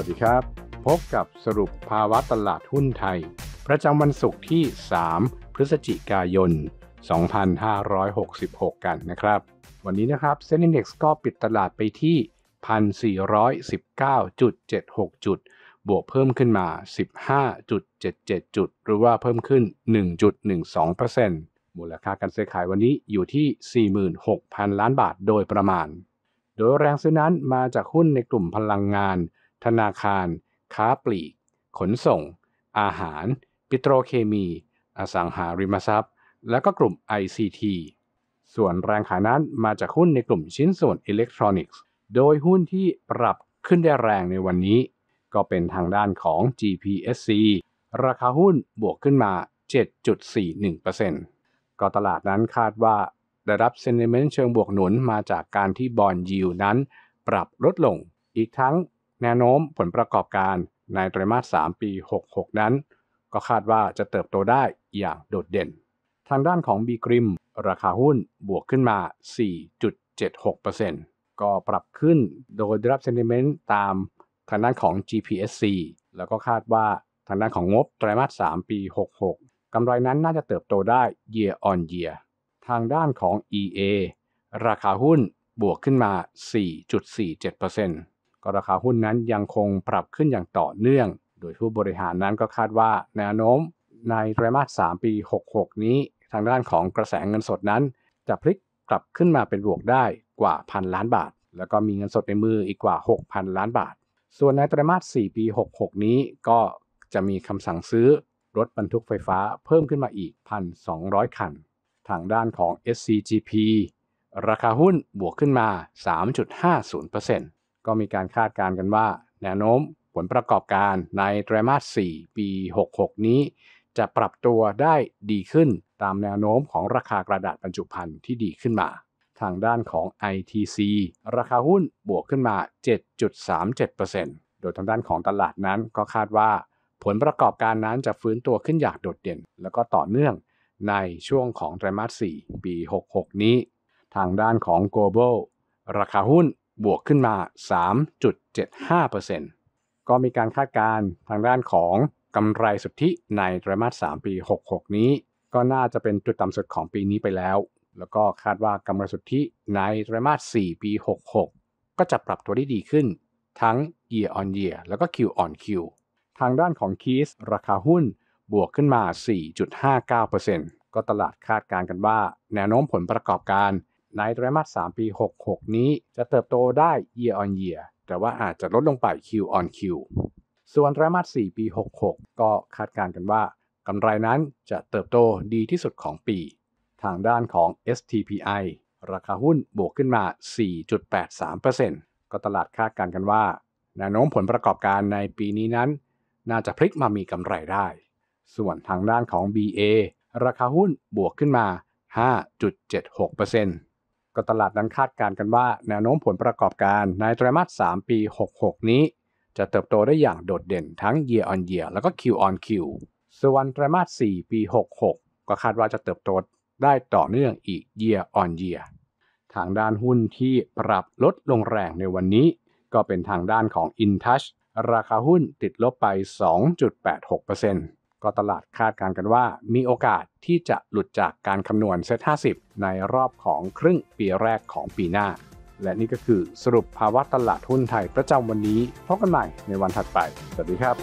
วัสดีครับ พบกับสรุปภาวะตลาดหุ้นไทย ประจำวันศุกร์ที่ 3 พฤศจิกายน 2566 กันนะครับ วันนี้นะครับ เซ็นดี x ก็ปิดตลาดไปที่ 1,419.76 จุด บวกเพิ่มขึ้นมา 15.77 จุด หรือว่าเพิ่มขึ้น 1.12%มูลค่าการซื้อขายวันนี้อยู่ที่ 46,000 ล้านบาทโดยประมาณ โดยแรงซื้อนั้นมาจากหุ้นในกลุ่มพลังงานธนาคาร ค้าปลีก ขนส่ง อาหาร ปิโตรเคมี อสังหาริมทรัพย์ และก็กลุ่ม ICT ส่วนแรงขายนั้นมาจากหุ้นในกลุ่มชิ้นส่วนอิเล็กทรอนิกส์ โดยหุ้นที่ปรับขึ้นได้แรงในวันนี้ ก็เป็นทางด้านของ GPSC ราคาหุ้นบวกขึ้นมา 7.41%ก็ตลาดนั้นคาดว่า ได้รับเซนเมนต์เชิงบวกหนุนมาจากการที่บอลยิวนั้นปรับลดลง อีกทั้งแนวโน้มผลประกอบการในไตรมาส3ปี66นั้นก็คาดว่าจะเติบโตได้อย่างโดดเด่น ทางด้านของบีกริม ราคาหุ้นบวกขึ้นมา 4.76%ก็ปรับขึ้นโดยดรับเซนติเมนต์ตามทางด้านของ GPSC แล้วก็คาดว่าทางด้านของงบไตรมาส3ปี66กำไรนั้นน่าจะเติบโตได้ year on year ทางด้านของ EA ราคาหุ้นบวกขึ้นมา4.47%็ราคาหุ้นนั้นยังคงปรับขึ้นอย่างต่อเนื่อง โดยผู้บริหารนั้นก็คาดว่าแนวโน้มในไตรมาส3ปี 66 นี้ ทางด้านของกระแสเงินสดนั้น จะพลิกกลับขึ้นมาเป็นบวกได้กว่าพันล้านบาท แล้วก็มีเงินสดในมืออีกกว่า 6,000 ล้านบาท ส่วนในไตรมาส4ปี 66 นี้ก็จะมีคำสั่งซื้อรถบรรทุกไฟฟ้าเพิ่มขึ้นมาอีก 1,200 คัน ทางด้านของ SCGP ราคาหุ้นบวกขึ้นมา3.50%ก็มีการคาดการณ์กันว่า แนวโน้ม ผลประกอบการในไตรมาส 4 ปี 66 นี้ จะปรับตัวได้ดีขึ้นตามแนวโน้มของราคากระดาษบรรจุภัณฑ์ที่ดีขึ้นมา ทางด้านของ ITC ราคาหุ้นบวกขึ้นมา 7.37%โดยทางด้านของตลาดนั้นก็คาดว่า ผลประกอบการนั้นจะฟื้นตัวขึ้นอย่างโดดเด่น แล้วก็ต่อเนื่อง ในช่วงของไตรมาส 4 ปี 66 นี้ ทางด้านของ Global ราคาหุ้นบวกขึ้นมา 3.75%ก็มีการคาดการณ์ทางด้านของกำไรสุทธิในไตรมาส 3 ปี 66 นี้ ก็น่าจะเป็นจุดต่ำสุดของปีนี้ไปแล้ว แล้วก็คาดว่ากำไรสุทธิในไตรมาส 4 ปี 66 ก็จะปรับตัวได้ดีขึ้น ทั้ง year on year แล้วก็ Q on Q ทางด้านของคีสราคาหุ้นบวกขึ้นมา 4.59%ก็ตลาดคาดการณ์กันว่าแนวโน้มผลประกอบการในไตรมาส3ปี66 นี้จะเติบโตได้ year on year แต่ว่าอาจจะลดลงไป Q on Q ส่วนไตรมาส4ปี66 ก็คาดการณ์กันว่ากำไรนั้นจะเติบโตดีที่สุดของปี ทางด้านของ STPI ราคาหุ้นบวกขึ้นมา 4.83%ก็ตลาดคาดการณ์กันว่าแนวโน้มผลประกอบการในปีนี้นั้น น่าจะพลิกมามีกำไรได้ ส่วนทางด้านของ BA ราคาหุ้นบวกขึ้นมา5.76%ก็ตลาดนั้นคาดการณ์กันว่า แนวโน้มผลประกอบการ ในไตรมาส 3 ปี 66 นี้ จะเติบโตได้อย่างโดดเด่นทั้ง year on year แล้วก็ Q on Q ส่วนไตรมาส 4 ปี 66 ก็คาดว่าจะเติบโตได้ต่อเนื่องอีก year on year ทางด้านหุ้นที่ปรับลดลงแรงในวันนี้ ก็เป็นทางด้านของ InTouch ราคาหุ้นติดลบไป 2.86%ก็ตลาดคาดการกันว่ามีโอกาสที่จะหลุดจากการคำนวณเซต50ในรอบของครึ่งปีแรกของปีหน้า และนี่ก็คือสรุปภาวะตลาดหุ้นไทยประจำวันนี้พบกันใหม่ในวันถัดไป สวัสดีครับ